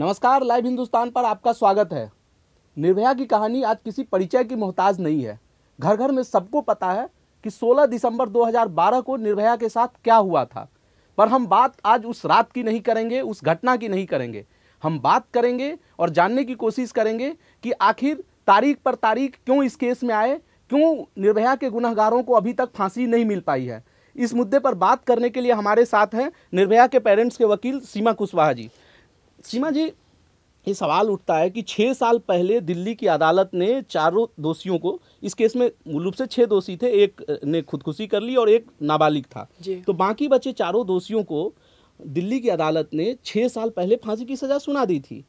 नमस्कार लाइव हिंदुस्तान पर आपका स्वागत है निर्भया की कहानी आज किसी परिचय की मोहताज नहीं है घर घर में सबको पता है कि 16 दिसंबर 2012 को निर्भया के साथ क्या हुआ था पर हम बात आज उस रात की नहीं करेंगे उस घटना की नहीं करेंगे हम बात करेंगे और जानने की कोशिश करेंगे कि आखिर तारीख पर तारीख क्यों इस केस में आए क्यों निर्भया के गुनाहगारों को अभी तक फांसी नहीं मिल पाई है इस मुद्दे पर बात करने के लिए हमारे साथ हैं निर्भया के पेरेंट्स के वकील सीमा कुशवाहा जी सीमा जी ये सवाल उठता है कि छः साल पहले दिल्ली की अदालत ने चारों दोषियों को इस केस में मूल रूप से छः दोषी थे एक ने खुदकुशी कर ली और एक नाबालिग था तो बाकी बचे चारों दोषियों को दिल्ली की अदालत ने छः साल पहले फांसी की सज़ा सुना दी थी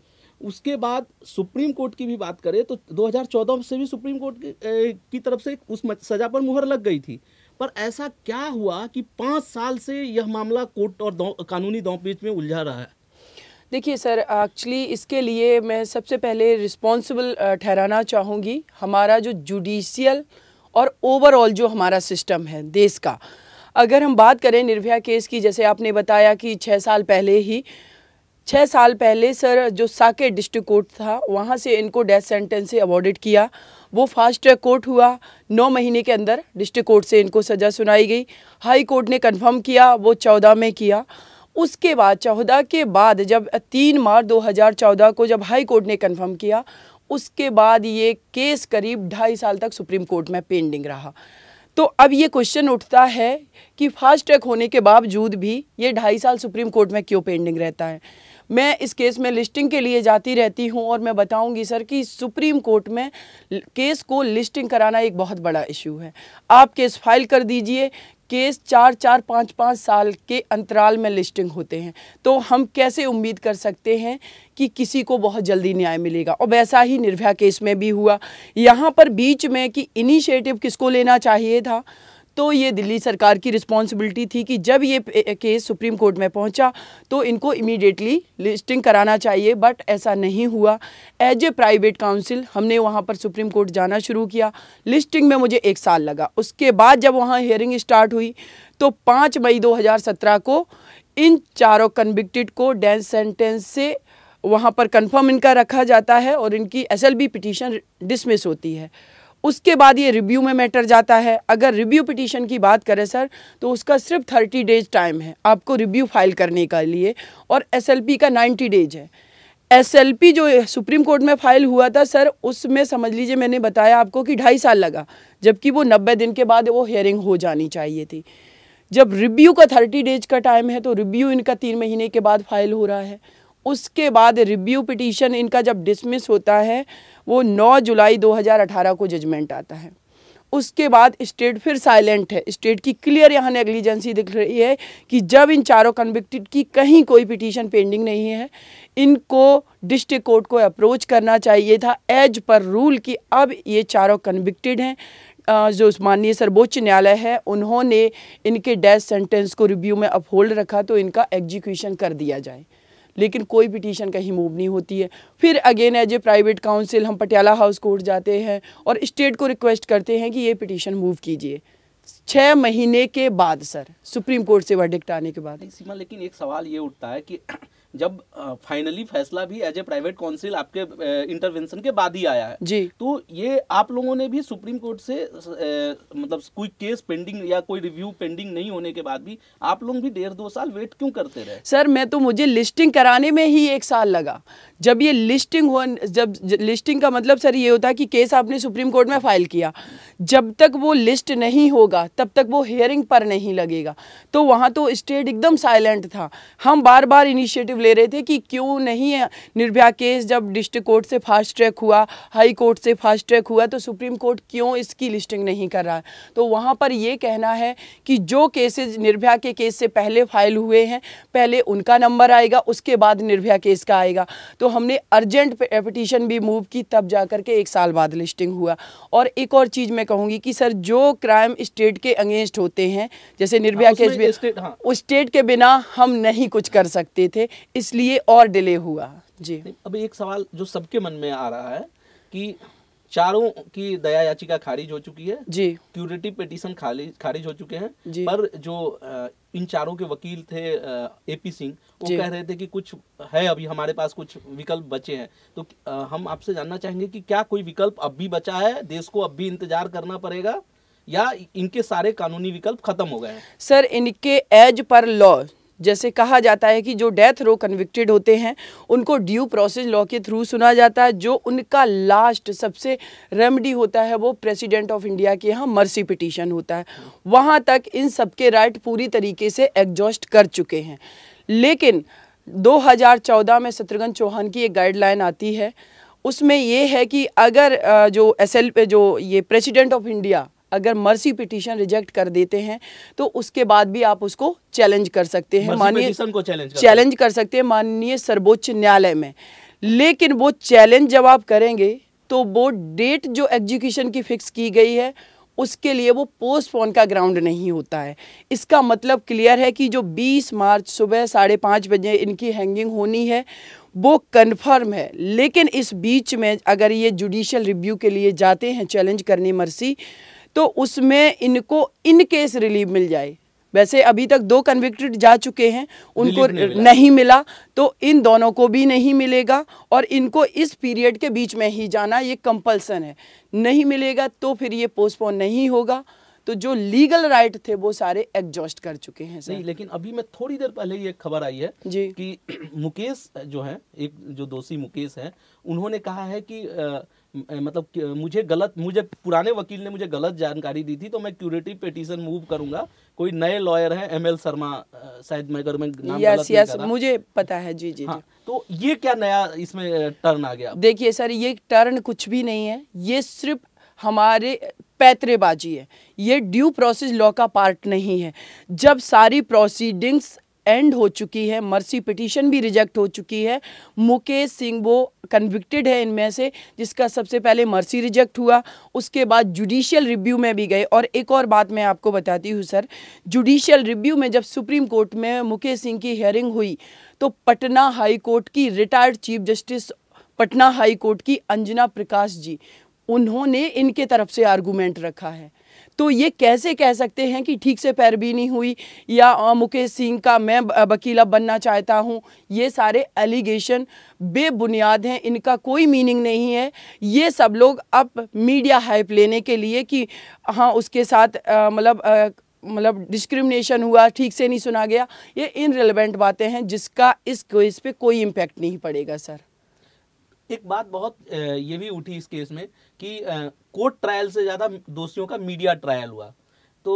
उसके बाद सुप्रीम कोर्ट की भी बात करें तो 2014 से भी सुप्रीम कोर्ट की तरफ से उस सज़ा पर मुहर लग गई थी पर ऐसा क्या हुआ कि पाँच साल से यह मामला कोर्ट और कानूनी दौपीच में उलझा रहा है देखिए सर एक्चुअली इसके लिए मैं सबसे पहले रिस्पॉन्सिबल ठहराना चाहूँगी हमारा जो जुडिशियल और ओवरऑल जो हमारा सिस्टम है देश का अगर हम बात करें निर्भया केस की जैसे आपने बताया कि छः साल पहले ही छः साल पहले सर जो साके डिस्ट्रिक्ट कोर्ट था वहाँ से इनको डेथ सेंटेंस से अवॉर्डेड किया वो फास्ट ट्रैक कोर्ट हुआ नौ महीने के अंदर डिस्ट्रिक्ट कोर्ट से इनको सज़ा सुनाई गई हाई कोर्ट ने कन्फर्म किया वो चौदह में किया उसके बाद चौदह के बाद जब तीन मार्च 2014 को जब हाई कोर्ट ने कंफर्म किया उसके बाद ये केस करीब ढाई साल तक सुप्रीम कोर्ट में पेंडिंग रहा तो अब ये क्वेश्चन उठता है कि फास्ट ट्रैक होने के बावजूद भी ये ढाई साल सुप्रीम कोर्ट में क्यों पेंडिंग रहता है मैं इस केस में लिस्टिंग के लिए जाती रहती हूँ और मैं बताऊँगी सर कि सुप्रीम कोर्ट में केस को लिस्टिंग कराना एक बहुत बड़ा इशू है आप केस फाइल कर दीजिए केस चार चार पाँच पाँच साल के अंतराल में लिस्टिंग होते हैं तो हम कैसे उम्मीद कर सकते हैं कि किसी को बहुत जल्दी न्याय मिलेगा और वैसा ही निर्भया केस में भी हुआ यहाँ पर बीच में कि इनिशिएटिव किसको लेना चाहिए था तो ये दिल्ली सरकार की रिस्पॉन्सिबिलिटी थी कि जब ये केस सुप्रीम कोर्ट में पहुंचा तो इनको इमीडिएटली लिस्टिंग कराना चाहिए बट ऐसा नहीं हुआ एज ए प्राइवेट काउंसिल हमने वहाँ पर सुप्रीम कोर्ट जाना शुरू किया लिस्टिंग में मुझे एक साल लगा उसके बाद जब वहाँ हेयरिंग स्टार्ट हुई तो पाँच मई दो को इन चारों कन्विक्टिड को डेंस सेंटेंस से वहाँ पर कंफर्म इनका रखा जाता है और इनकी एसएलबी पिटीशन डिसमिस होती है उसके बाद ये रिव्यू में मैटर जाता है अगर रिव्यू पिटीशन की बात करें सर तो उसका सिर्फ थर्टी डेज टाइम है आपको रिव्यू फाइल करने के लिए और एसएलपी का नाइन्टी डेज है एसएलपी जो सुप्रीम कोर्ट में फाइल हुआ था सर उसमें समझ लीजिए मैंने बताया आपको कि ढाई साल लगा जबकि वो नब्बे दिन के बाद वो हेयरिंग हो जानी चाहिए थी जब रिव्यू का थर्टी डेज का टाइम है तो रिव्यू इनका तीन महीने के बाद फाइल हो रहा है उसके बाद रिव्यू पिटीशन इनका जब डिसमिस होता है वो 9 जुलाई 2018 को जजमेंट आता है उसके बाद स्टेट फिर साइलेंट है स्टेट की क्लियर यहाँ नेग्लिजेंसी दिख रही है कि जब इन चारों कन्विक्टेड की कहीं कोई पिटीशन पेंडिंग नहीं है इनको डिस्ट्रिक्ट कोर्ट को अप्रोच करना चाहिए था एज पर रूल कि अब ये चारों कन्विक्टेड हैं जो माननीय सर्वोच्च न्यायालय है उन्होंने इनके डेथ सेंटेंस को रिव्यू में अपहोल्ड रखा तो इनका एग्जीक्यूशन कर दिया जाए लेकिन कोई पिटीशन कहीं मूव नहीं होती है फिर again as a private council हम पटियाला हाउस कोर्ट जाते हैं और स्टेट को रिक्वेस्ट करते हैं कि ये पिटीशन मूव कीजिए छः महीने के बाद सर सुप्रीम कोर्ट से वर्डिक्ट आने के बाद सीमा लेकिन एक सवाल ये उठता है कि जब फाइनली फैसला भी एज ए प्राइवेट काउंसिल आपके इंटरवेंशन के बाद ही आया है जी तो ये आप लोगों ने भी सुप्रीम कोर्ट से ए, मतलब कोई केस पेंडिंग या कोई रिव्यू पेंडिंग नहीं होने के बाद भी आप लोग भी डेढ़ दो साल वेट क्यों करते रहे सर मैं तो मुझे लिस्टिंग कराने में ही एक साल लगा जब ये लिस्टिंग हुआ जब लिस्टिंग का मतलब सर ये होता है कि केस आपने सुप्रीम कोर्ट में फाइल किया जब तक वो लिस्ट नहीं होगा तब तक वो हेयरिंग पर नहीं लगेगा तो वहाँ तो स्टेट एकदम साइलेंट था हम बार बार इनिशिएटिव ले रहे थे कि क्यों नहीं निर्भया केस जब डिस्ट्रिक्ट कोर्ट से फास्ट ट्रैक हुआ हाई कोर्ट से फास्ट ट्रैक हुआ तो सुप्रीम कोर्ट क्यों इसकी लिस्टिंग नहीं कर रहा है तो वहाँ पर ये कहना है कि जो केसेज निर्भया के केस से पहले फाइल हुए हैं पहले उनका नंबर आएगा उसके बाद निर्भया केस का आएगा तो हमने अर्जेंट पिटिशन भी मूव की तब जा कर के एक साल बाद लिस्टिंग हुआ और एक और चीज़ मैं कहूँगी कि सर जो क्राइम स्टेट के अगेंस्ट होते हैं जैसे हाँ, निर्भया केस भी हाँ। उस स्टेट के बिना हम नहीं कुछ कर सकते थे इसलिए और डिले हुआ जी अब एक सवाल जो सबके मन में आ रहा है कि चारों की दया याचिका खारिज हो चुकी है जी क्यूरेटिव पिटीशन खारिज हो चुके हैं पर जो इन चारों के वकील थे एपी सिंह वो कह रहे थे कि कुछ है अभी हमारे पास कुछ विकल्प बचे हैं तो हम आपसे जानना चाहेंगे कि क्या कोई विकल्प अब भी बचा है देश को अब भी इंतजार करना पड़ेगा या इनके सारे कानूनी विकल्प खत्म हो गए हैं सर इनके एज पर लॉ जैसे कहा जाता है कि जो डेथ रो कन्विक्टेड होते हैं उनको ड्यू प्रोसेस लॉ के थ्रू सुना जाता है जो उनका लास्ट सबसे रेमडी होता है वो प्रेसिडेंट ऑफ इंडिया के यहाँ मर्सी पिटीशन होता है वहाँ तक इन सबके राइट पूरी तरीके से एग्जॉस्ट कर चुके हैं लेकिन 2014 में शत्रुघ्न चौहान की एक गाइडलाइन आती है उसमें ये है कि अगर जो एस जो ये प्रेसिडेंट ऑफ इंडिया अगर मर्सी पिटीशन रिजेक्ट कर देते हैं तो उसके बाद भी आप उसको चैलेंज कर सकते हैं माननीय चैलेंज कर सकते हैं माननीय सर्वोच्च न्यायालय में लेकिन वो चैलेंज जब आप करेंगे तो वो डेट जो एग्जीक्यूशन की फिक्स की गई है उसके लिए वो पोस्टपोन का ग्राउंड नहीं होता है इसका मतलब क्लियर है कि जो 20 मार्च सुबह साढ़े पाँच बजे इनकी हैंगिंग होनी है वो कन्फर्म है लेकिन इस बीच में अगर ये जुडिशल रिव्यू के लिए जाते हैं चैलेंज करने मर्सी तो उसमें इनको इन केस रिलीफ मिल जाए वैसे अभी तक दो कन्विक्टेड जा चुके हैं उनको नहीं मिला।, नहीं मिला तो इन दोनों को भी नहीं मिलेगा और इनको इस पीरियड के बीच में ही जाना ये कंपल्सन है नहीं मिलेगा तो फिर ये पोस्टपोन नहीं होगा तो जो लीगल राइट थे वो सारे एग्जॉस्ट कर चुके हैं सर लेकिन अभी मैं थोड़ी देर पहले ये खबर आई है जी कि मुकेश जो है एक जो दोषी मुकेश है उन्होंने कहा है कि आ, मतलब मुझे गलत मुझे पुराने वकील ने मुझे गलत जानकारी दी थी तो मैं क्यूरेटिव पिटीशन मूव करूंगा कोई नए लॉयर है एम एल शर्मा शायद मैं अगर मैं नाम yes, गलत yes, मुझे पता है जी जी, हाँ, जी तो ये क्या नया इसमें टर्न आ गया देखिए सर ये टर्न कुछ भी नहीं है ये सिर्फ हमारे पैतरेबाजी है ये ड्यू प्रोसेस लॉ का पार्ट नहीं है जब सारी प्रोसीडिंग्स एंड हो चुकी है मर्सी पिटीशन भी रिजेक्ट हो चुकी है मुकेश सिंह वो कन्विक्टेड है इनमें से जिसका सबसे पहले मर्सी रिजेक्ट हुआ उसके बाद जुडिशियल रिव्यू में भी गए और एक और बात मैं आपको बताती हूँ सर जुडिशियल रिव्यू में जब सुप्रीम कोर्ट में मुकेश सिंह की हियरिंग हुई तो पटना हाई कोर्ट की retired chief justice Patna high court की अंजना प्रकाश जी उन्होंने इनके तरफ से आर्गूमेंट रखा है तो ये कैसे कह सकते हैं कि ठीक से पैरवी नहीं हुई या मुकेश सिंह का मैं वकीला बनना चाहता हूँ ये सारे एलिगेशन बेबुनियाद हैं इनका कोई मीनिंग नहीं है ये सब लोग अब मीडिया हाइप लेने के लिए कि हाँ उसके साथ मतलब मतलब डिस्क्रिमिनेशन हुआ ठीक से नहीं सुना गया ये इनरेलीवेंट बातें हैं जिसका इस केस पे कोई इम्पेक्ट नहीं पड़ेगा सर एक बात बहुत ये भी उठी इस केस में कि कोर्ट ट्रायल से ज़्यादा दोषियों का मीडिया ट्रायल हुआ तो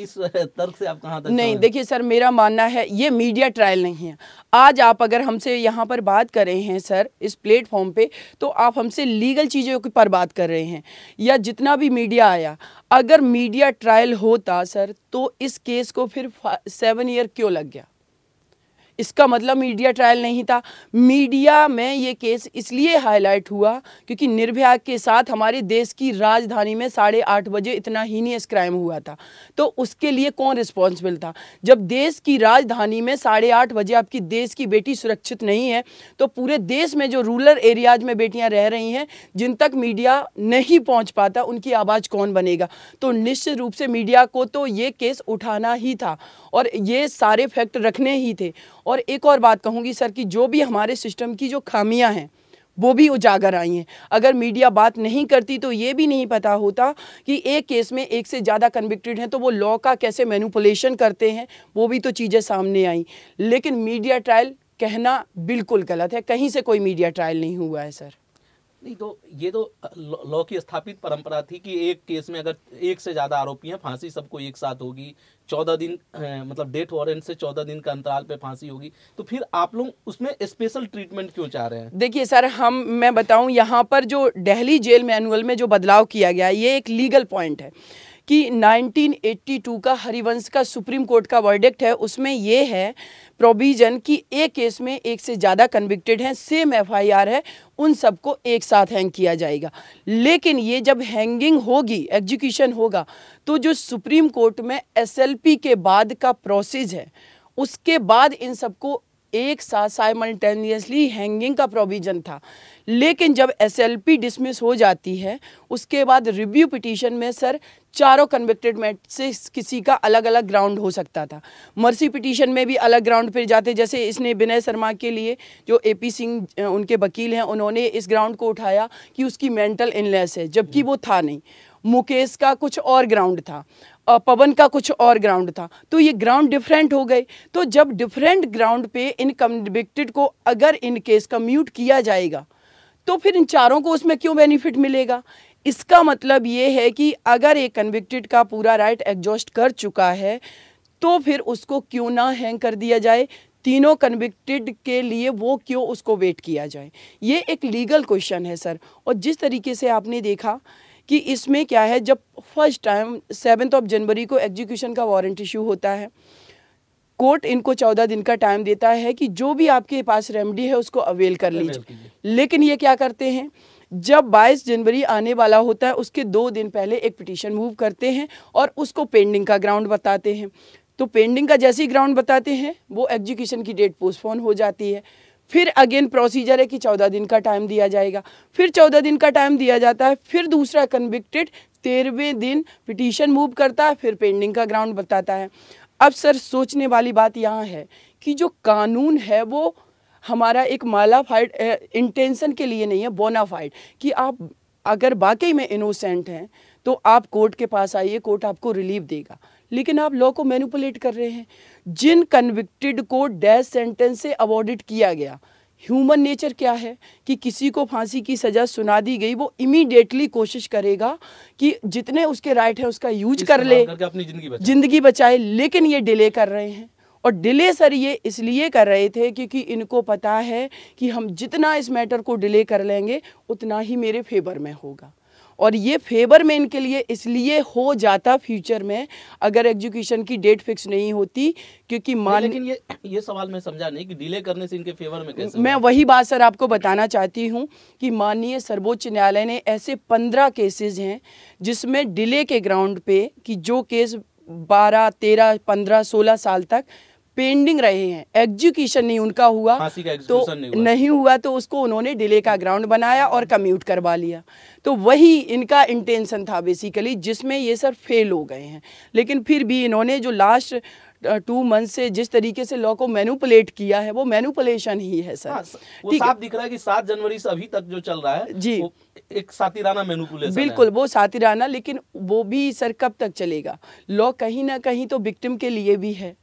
इस तर्क से आप कहाँ तक नहीं देखिए सर मेरा मानना है ये मीडिया ट्रायल नहीं है आज आप अगर हमसे यहाँ पर बात कर रहे हैं सर इस प्लेटफॉर्म पे तो आप हमसे लीगल चीज़ों के पर बात कर रहे हैं या जितना भी मीडिया आया अगर मीडिया ट्रायल होता सर तो इस केस को फिर सेवन ईयर क्यों लग गया इसका मतलब मीडिया ट्रायल नहीं था मीडिया में ये केस इसलिए हाईलाइट हुआ क्योंकि निर्भया के साथ हमारे देश की राजधानी में साढ़े आठ बजे इतना ही नहीं क्राइम हुआ था तो उसके लिए कौन रिस्पॉन्सिबल था जब देश की राजधानी में साढ़े आठ बजे आपकी देश की बेटी सुरक्षित नहीं है तो पूरे देश में जो रूरल एरियाज में बेटियाँ रह रही हैं जिन तक मीडिया नहीं पहुँच पाता उनकी आवाज़ कौन बनेगा तो निश्चित रूप से मीडिया को तो ये केस उठाना ही था और ये सारे फैक्ट रखने ही थे और एक और बात कहूँगी सर कि जो भी हमारे सिस्टम की जो खामियाँ हैं वो भी उजागर आई हैं अगर मीडिया बात नहीं करती तो ये भी नहीं पता होता कि एक केस में एक से ज़्यादा कन्विक्टेड हैं तो वो लॉ का कैसे मैनुपुलेशन करते हैं वो भी तो चीज़ें सामने आई लेकिन मीडिया ट्रायल कहना बिल्कुल गलत है कहीं से कोई मीडिया ट्रायल नहीं हुआ है सर नहीं तो ये तो लॉ की स्थापित परंपरा थी कि एक केस में अगर एक से ज़्यादा आरोपी हैं फांसी सबको एक साथ होगी चौदह दिन मतलब डेट वारंट से चौदह दिन का अंतराल पे फांसी होगी तो फिर आप लोग उसमें स्पेशल ट्रीटमेंट क्यों चाह रहे हैं देखिए सर हम मैं बताऊं यहाँ पर जो दिल्ली जेल मैनुअल में जो बदलाव किया गया ये एक लीगल पॉइंट है कि 1982 का हरिवंश का सुप्रीम कोर्ट का वर्डिक्ट है उसमें ये है प्रोविजन कि एक केस में एक से ज़्यादा कन्विक्टेड हैं सेम एफआईआर है उन सबको एक साथ हैंग किया जाएगा लेकिन ये जब हैंगिंग होगी एग्जीक्यूशन होगा तो जो सुप्रीम कोर्ट में एसएलपी के बाद का प्रोसेस है उसके बाद इन सबको एक साथ साइमल्टेनियसली हैंगिंग का प्रोविज़न था लेकिन जब एसएलपी डिसमिस हो जाती है उसके बाद रिव्यू पिटीशन में सर चारों कन्विक्टेड मैट से किसी का अलग अलग ग्राउंड हो सकता था मर्सी पिटीशन में भी अलग ग्राउंड पर जाते जैसे इसने विनय शर्मा के लिए जो ए पी सिंह उनके वकील हैं उन्होंने इस ग्राउंड को उठाया कि उसकी मेंटल इलनेस है जबकि वो था नहीं मुकेश का कुछ और ग्राउंड था पवन का कुछ और ग्राउंड था तो ये ग्राउंड डिफरेंट हो गए तो जब डिफरेंट ग्राउंड पे इन कन्विक्टेड को अगर इन केस म्यूट किया जाएगा तो फिर इन चारों को उसमें क्यों बेनिफिट मिलेगा इसका मतलब ये है कि अगर एक कन्विक्टेड का पूरा राइट एग्जॉस्ट कर चुका है तो फिर उसको क्यों ना हैंग कर दिया जाए तीनों कन्विक्टेड के लिए वो क्यों उसको वेट किया जाए ये एक लीगल क्वेश्चन है सर और जिस तरीके से आपने देखा कि इसमें क्या है जब first time seventh of January को एग्जीक्यूशन का वारंट इशू होता है कोर्ट इनको चौदह दिन का टाइम देता है कि जो भी आपके पास रेमडी है उसको अवेल कर लीजिए लेकिन ये क्या करते हैं जब 22 जनवरी आने वाला होता है उसके दो दिन पहले एक पिटीशन मूव करते हैं और उसको पेंडिंग का ग्राउंड बताते हैं तो पेंडिंग का जैसे ही ग्राउंड बताते हैं वो एग्जीक्यूशन की डेट पोस्टपोन हो जाती है फिर अगेन प्रोसीजर है कि चौदह दिन का टाइम दिया जाएगा फिर चौदह दिन का टाइम दिया जाता है फिर दूसरा कन्विक्टेड तेरहवें दिन पिटीशन मूव करता है फिर पेंडिंग का ग्राउंड बताता है अब सर सोचने वाली बात यहाँ है कि जो कानून है वो हमारा एक मालाफाइड इंटेंशन के लिए नहीं है बोनाफाइड कि आप अगर वाकई में इनोसेंट हैं तो आप कोर्ट के पास आइए कोर्ट आपको रिलीफ देगा लेकिन आप लॉ को मैनिपुलेट कर रहे हैं जिन कन्विक्टेड को डेथ सेंटेंस से अवॉर्डिड किया गया ह्यूमन नेचर क्या है कि किसी को फांसी की सज़ा सुना दी गई वो इमीडिएटली कोशिश करेगा कि जितने उसके राइट है उसका यूज कर ले जिंदगी बचाए लेकिन ये डिले कर रहे हैं और डिले सर ये इसलिए कर रहे थे क्योंकि इनको पता है कि हम जितना इस मैटर को डिले कर लेंगे उतना ही मेरे फेवर में होगा और ये फेवर में इनके लिए इसलिए हो जाता फ्यूचर में अगर एग्जीक्यूशन की डेट फिक्स नहीं होती क्योंकि मान लेकिन ये ये सवाल मैं समझा नहीं कि डिले करने से इनके फेवर में कैसे मैं वही बात सर आपको बताना चाहती हूँ कि माननीय सर्वोच्च न्यायालय ने ऐसे पंद्रह केसेज हैं जिसमें डिले के ग्राउंड पे कि जो केस बारह तेरह पंद्रह सोलह साल तक पेंडिंग रहे हैं एग्जीक्यूशन नहीं उनका हुआ तो नहीं हुआ।, नहीं हुआ तो उसको उन्होंने डिले का ग्राउंड बनाया और कम्यूट करवा लिया तो वही इनका इंटेंशन था बेसिकली जिसमें ये सर फेल हो गए हैं लेकिन फिर भी इन्होंने जो लास्ट टू मंथ से जिस तरीके से लॉ को मैनुपलेट किया है वो मैनुपलेशन ही है सर हाँ, दिख रहा है कि सात जनवरी से अभी तक जो चल रहा है जी एक सातिराना मैनुपुलेशन बिल्कुल वो सातिराना लेकिन वो भी सर कब तक चलेगा लॉ कहीं ना कहीं तो विक्टिम के लिए भी है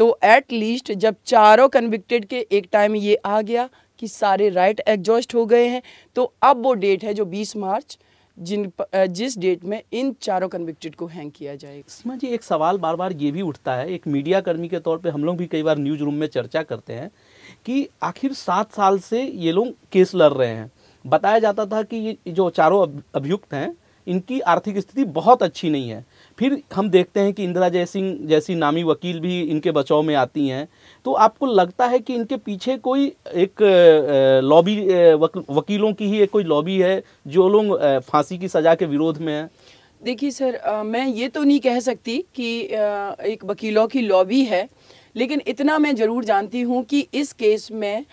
तो एट लीस्ट जब चारों कन्विक्टेड के एक टाइम ये आ गया कि सारे राइट एग्जॉस्ट हो गए हैं तो अब वो डेट है जो 20 मार्च जिन जिस डेट में इन चारों कन्विक्टेड को हैंग किया जाएगा इसमें जी एक सवाल बार बार ये भी उठता है एक मीडिया कर्मी के तौर पे हम लोग भी कई बार न्यूज रूम में चर्चा करते हैं कि आखिर सात साल से ये लोग केस लड़ रहे हैं बताया जाता था कि ये जो चारों अभियुक्त हैं इनकी आर्थिक स्थिति बहुत अच्छी नहीं है फिर हम देखते हैं कि इंदिरा जयसिंह जैसी नामी वकील भी इनके बचाव में आती हैं तो आपको लगता है कि इनके पीछे कोई एक लॉबी वकीलों की ही एक कोई लॉबी है जो लोग फांसी की सज़ा के विरोध में है देखिए सर आ, मैं ये तो नहीं कह सकती कि आ, एक वकीलों की लॉबी है लेकिन इतना मैं ज़रूर जानती हूँ कि इस केस में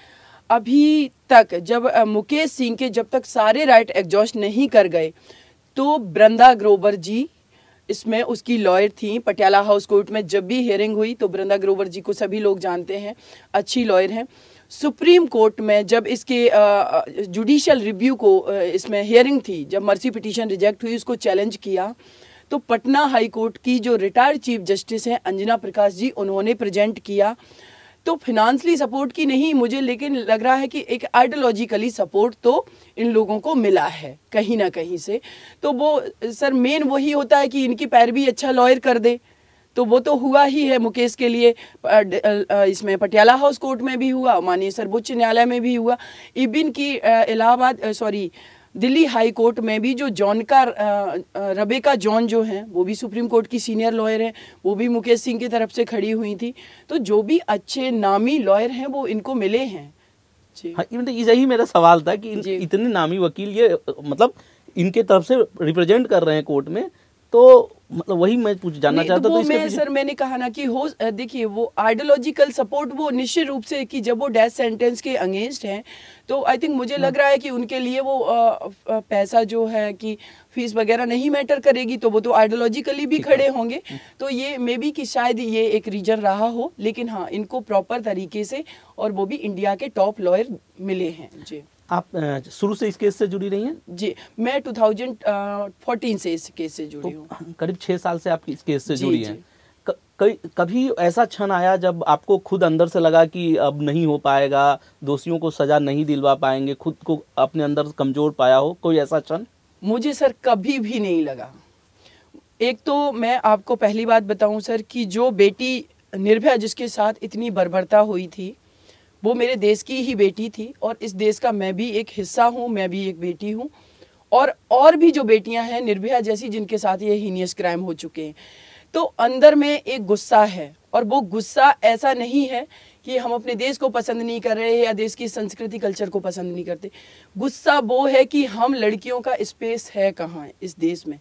अभी तक जब आ, मुकेश सिंह के जब तक सारे राइट एग्जॉस्ट नहीं कर गए तो ब्रंदा ग्रोबर जी इसमें उसकी लॉयर थी पटियाला हाउस कोर्ट में जब भी हियरिंग हुई तो बृंदा ग्रोवर जी को सभी लोग जानते हैं अच्छी लॉयर हैं सुप्रीम कोर्ट में जब इसके जुडिशल रिव्यू को इसमें हियरिंग थी जब मर्सी पिटीशन रिजेक्ट हुई उसको चैलेंज किया तो पटना हाई कोर्ट की जो रिटायर्ड चीफ जस्टिस हैं अंजना प्रकाश जी उन्होंने प्रेजेंट किया तो फिनांसली सपोर्ट की नहीं मुझे लेकिन लग रहा है कि एक आइडियोलॉजिकली सपोर्ट तो इन लोगों को मिला है कहीं ना कहीं से तो वो सर मेन वही होता है कि इनकी पैरवी अच्छा लॉयर कर दे तो वो तो हुआ ही है मुकेश के लिए इसमें पटियाला हाउस कोर्ट में भी हुआ माननीय सर्वोच्च न्यायालय में भी हुआ इबिन की Allahabad sorry Delhi high court में भी जो जॉन का रबे का जॉन जो हैं वो भी सुप्रीम कोर्ट की सीनियर लॉयर हैं वो भी मुकेश सिंह की तरफ से खड़ी हुई थी तो जो भी अच्छे नामी लॉयर हैं वो इनको मिले हैं हाँ, मतलब तो यही मेरा सवाल था कि इतने नामी वकील ये मतलब इनके तरफ से रिप्रेजेंट कर रहे हैं कोर्ट में तो मतलब वही मैं पूछ जानना तो चाहता तो मैं सर मैंने कहा ना कि हो देखिए वो आइडियोलॉजिकल सपोर्ट वो निश्चित रूप से कि जब वो डेथ सेंटेंस के अगेंस्ट हैं तो आई थिंक मुझे हाँ। लग रहा है कि उनके लिए वो आ, पैसा जो है कि फीस वगैरह नहीं मैटर करेगी तो वो तो आइडियोलॉजिकली भी खड़े होंगे तो ये मे बी कि शायद ये एक रीजन रहा हो लेकिन हाँ इनको प्रॉपर तरीके से और वो भी इंडिया के टॉप लॉयर मिले हैं जी आप शुरू से इस केस से जुड़ी रही हैं जी मैं 2014 से इस केस से जुड़ी तो हूँ करीब छः साल से आप इस केस से जुड़ी हैं कई कभी ऐसा क्षण आया जब आपको खुद अंदर से लगा कि अब नहीं हो पाएगा दोषियों को सजा नहीं दिलवा पाएंगे खुद को अपने अंदर कमजोर पाया हो कोई ऐसा क्षण मुझे सर कभी भी नहीं लगा एक तो मैं आपको पहली बात बताऊं सर कि जो बेटी निर्भया जिसके साथ इतनी बर्बरता हुई थी वो मेरे देश की ही बेटी थी और इस देश का मैं भी एक हिस्सा हूँ मैं भी एक बेटी हूँ और और भी जो बेटियाँ हैं निर्भया जैसी जिनके साथ ये हीनियस क्राइम हो चुके हैं तो अंदर में एक गुस्सा है और वो गुस्सा ऐसा नहीं है कि हम अपने देश को पसंद नहीं कर रहे या देश की संस्कृति कल्चर को पसंद नहीं करते गुस्सा वो है कि हम लड़कियों का स्पेस है कहाँ इस देश में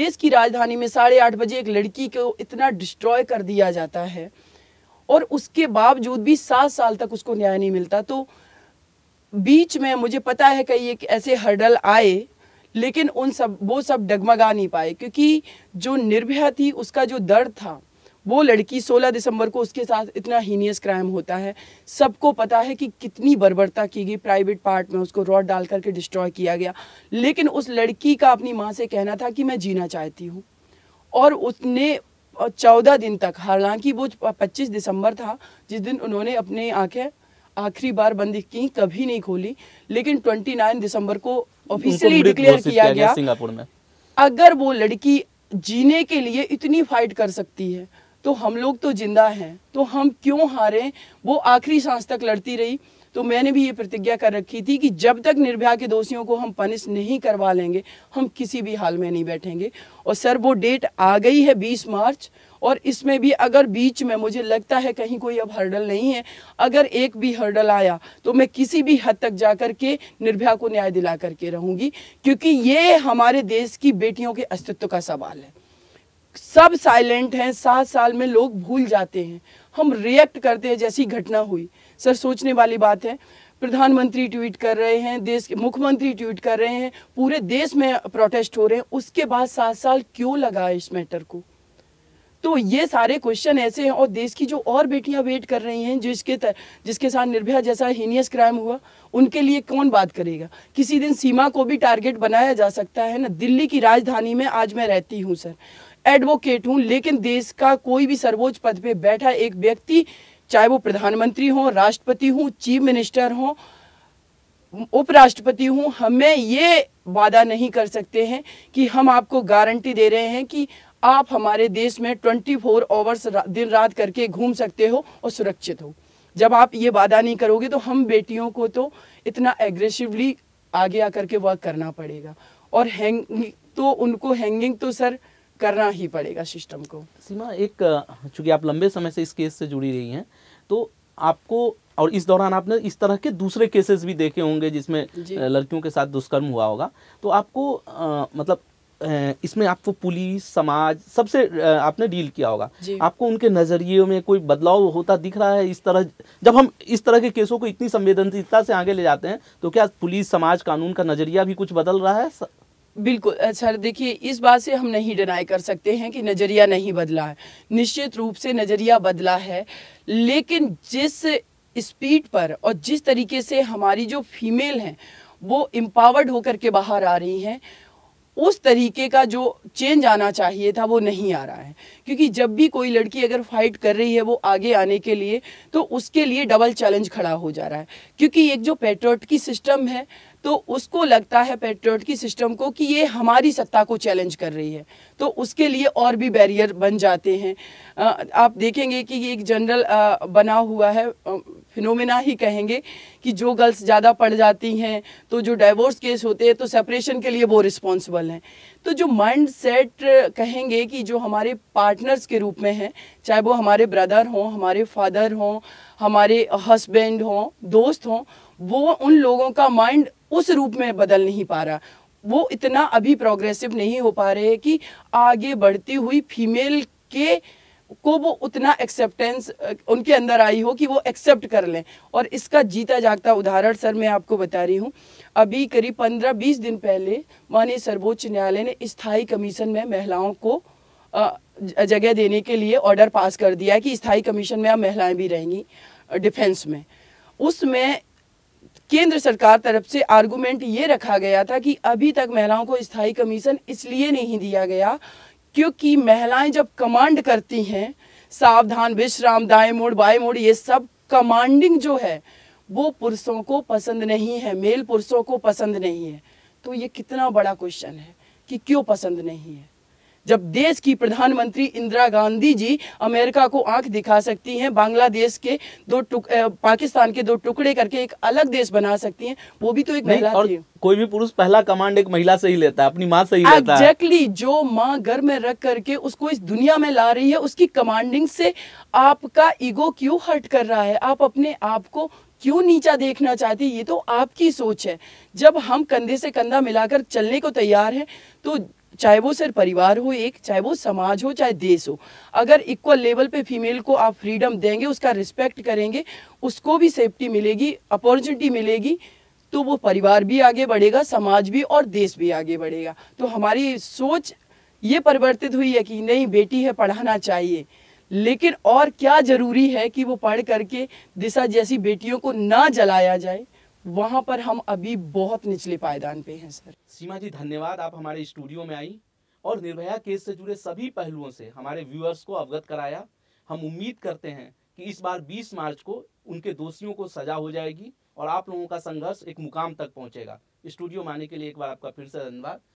देश की राजधानी में साढ़े आठ बजे एक लड़की को इतना डिस्ट्रॉय कर दिया जाता है और उसके बावजूद भी सात साल तक उसको न्याय नहीं मिलता तो बीच में मुझे पता है कई एक ऐसे हर्डल आए लेकिन उन सब वो सब डगमगा नहीं पाए क्योंकि जो निर्भया थी उसका जो दर्द था वो लड़की 16 दिसंबर को उसके साथ इतना हीनियस क्राइम होता है सबको पता है कि कितनी बर्बरता की गई प्राइवेट पार्ट में उसको रॉड डाल करके डिस्ट्रॉय किया गया लेकिन उस लड़की का अपनी माँ से कहना था कि मैं जीना चाहती हूँ और उसने चौदह दिन तक हालांकि वो पच्चीस दिसंबर था जिस दिन उन्होंने अपनी आंखें आखिरी बार बंद की कभी नहीं खोली लेकिन ट्वेंटी नाइन दिसंबर को ऑफिशियली डिक्लेयर किया गया सिंगापुर में अगर वो लड़की जीने के लिए इतनी फाइट कर सकती है तो हम लोग तो जिंदा हैं तो हम क्यों हारे वो आखिरी सांस तक लड़ती रही तो मैंने भी ये प्रतिज्ञा कर रखी थी कि जब तक निर्भया के दोषियों को हम पनिश नहीं करवा लेंगे हम किसी भी हाल में नहीं बैठेंगे और सर वो डेट आ गई है बीस मार्च और इसमें भी अगर बीच में मुझे लगता है कहीं कोई अब हर्डल नहीं है अगर एक भी हर्डल आया तो मैं किसी भी हद तक जा कर के निर्भया को न्याय दिला करके रहूंगी क्योंकि ये हमारे देश की बेटियों के अस्तित्व का सवाल है सब साइलेंट हैं सात साल में लोग भूल जाते हैं हम रिएक्ट करते हैं जैसी घटना हुई सर सोचने वाली बात है प्रधानमंत्री ट्वीट कर रहे हैं देश के मुख्यमंत्री ट्वीट कर रहे हैं पूरे देश में प्रोटेस्ट हो रहे हैं उसके बाद सात साल क्यों लगा इस मैटर को तो ये सारे क्वेश्चन ऐसे हैं और देश की जो और बेटियां वेट कर रही हैं जिसके तर, जिसके साथ निर्भया जैसा हीनियस क्राइम हुआ उनके लिए कौन बात करेगा किसी दिन सीमा को भी टारगेट बनाया जा सकता है ना दिल्ली की राजधानी में आज मैं रहती हूँ सर एडवोकेट हूँ लेकिन देश का कोई भी सर्वोच्च पद पर बैठा एक व्यक्ति चाहे वो प्रधानमंत्री हों राष्ट्रपति हों चीफ मिनिस्टर हों उपराष्ट्रपति हूँ हमें ये वादा नहीं कर सकते हैं कि हम आपको गारंटी दे रहे हैं कि आप हमारे देश में ट्वेंटी फोर आवर्स दिन रात करके घूम सकते हो और सुरक्षित हो जब आप ये वादा नहीं करोगे तो हम बेटियों को तो इतना एग्रेसिवली आगे आकर के वर्क करना पड़ेगा और हैंग तो उनको हैंगिंग तो सर करना ही पड़ेगा सिस्टम को सीमा एक चूंकि आप लंबे समय से इस केस से जुड़ी रही हैं तो आपको और इस दौरान आपने इस तरह के दूसरे केसेस भी देखे होंगे जिसमें लड़कियों के साथ दुष्कर्म हुआ होगा तो आपको आ, मतलब इसमें आपको पुलिस समाज सबसे आपने डील किया होगा आपको उनके नजरिए में कोई बदलाव होता दिख रहा है इस तरह जब हम इस तरह के केसों को इतनी संवेदनशीलता से आगे ले जाते हैं तो क्या पुलिस समाज कानून का नजरिया भी कुछ बदल रहा है बिल्कुल सर अच्छा, देखिए इस बात से हम नहीं डिनाई कर सकते हैं कि नज़रिया नहीं बदला है निश्चित रूप से नज़रिया बदला है लेकिन जिस स्पीड पर और जिस तरीके से हमारी जो फीमेल हैं वो एम्पावर्ड होकर के बाहर आ रही हैं उस तरीके का जो चेंज आना चाहिए था वो नहीं आ रहा है क्योंकि जब भी कोई लड़की अगर फाइट कर रही है वो आगे आने के लिए तो उसके लिए डबल चैलेंज खड़ा हो जा रहा है क्योंकि एक जो पेट्रोट की सिस्टम है तो उसको लगता है पेट्रोट की सिस्टम को कि ये हमारी सत्ता को चैलेंज कर रही है तो उसके लिए और भी बैरियर बन जाते हैं आप देखेंगे कि ये एक जनरल बना हुआ है फिनोमेना ही कहेंगे कि जो गर्ल्स ज़्यादा पढ़ जाती हैं तो जो डाइवोर्स केस होते हैं तो सेपरेशन के लिए वो रिस्पॉन्सिबल हैं तो जो माइंड सेट कहेंगे कि जो हमारे पार्टनर्स के रूप में हैं चाहे वो हमारे ब्रदर हों हमारे फादर हों हमारे हस्बैंड हों दोस्त हों वो उन लोगों का माइंड उस रूप में बदल नहीं पा रहा वो इतना अभी प्रोग्रेसिव नहीं हो पा रहे कि आगे बढ़ती हुई फीमेल के को वो उतना एक्सेप्टेंस उनके अंदर आई हो कि वो एक्सेप्ट कर लें और इसका जीता जागता उदाहरण सर मैं आपको बता रही हूँ अभी करीब पंद्रह बीस दिन पहले माननीय सर्वोच्च न्यायालय ने स्थाई कमीशन में महिलाओं को जगह देने के लिए ऑर्डर पास कर दिया है कि स्थाई कमीशन में अब महिलाएं भी रहेंगी डिफेंस में उसमें केंद्र सरकार तरफ से आर्गूमेंट ये रखा गया था कि अभी तक महिलाओं को स्थायी कमीशन इसलिए नहीं दिया गया क्योंकि महिलाएं जब कमांड करती हैं सावधान विश्राम दाएं मोड़ बाएं मोड़ ये सब कमांडिंग जो है वो पुरुषों को पसंद नहीं है मेल पुरुषों को पसंद नहीं है तो ये कितना बड़ा क्वेश्चन है कि क्यों पसंद नहीं है जब देश की प्रधानमंत्री इंदिरा गांधी जी अमेरिका को आंख दिखा सकती हैं बांग्लादेश के दो टुक पाकिस्तान के दो टुकड़े करके एक अलग देश बना सकती हैं वो भी तो एक महिला और कोई भी पुरुष पहला कमांड एक महिला से ही लेता है अपनी माँ से ही exactly, लेता है एग्जैक्टली जो माँ घर में रख करके उसको इस दुनिया में ला रही है उसकी कमांडिंग से आपका ईगो क्यों हर्ट कर रहा है आप अपने आप को क्यों नीचा देखना चाहती ये तो आपकी सोच है जब हम कंधे से कंधा मिलाकर चलने को तैयार हैं तो चाहे वो सिर्फ परिवार हो एक चाहे वो समाज हो चाहे देश हो अगर इक्वल लेवल पे फीमेल को आप फ्रीडम देंगे उसका रिस्पेक्ट करेंगे उसको भी सेफ्टी मिलेगी अपॉर्चुनिटी मिलेगी तो वो परिवार भी आगे बढ़ेगा समाज भी और देश भी आगे बढ़ेगा तो हमारी सोच ये परिवर्तित हुई है कि नहीं बेटी है पढ़ाना चाहिए लेकिन और क्या ज़रूरी है कि वो पढ़ करके दिशा जैसी बेटियों को ना जलाया जाए वहाँ पर हम अभी बहुत निचले पायदान पे हैं सर सीमा जी धन्यवाद आप हमारे स्टूडियो में आई और निर्भया केस से जुड़े सभी पहलुओं से हमारे व्यूअर्स को अवगत कराया हम उम्मीद करते हैं कि इस बार 20 मार्च को उनके दोषियों को सजा हो जाएगी और आप लोगों का संघर्ष एक मुकाम तक पहुंचेगा स्टूडियो में आने के लिए एक बार आपका फिर से धन्यवाद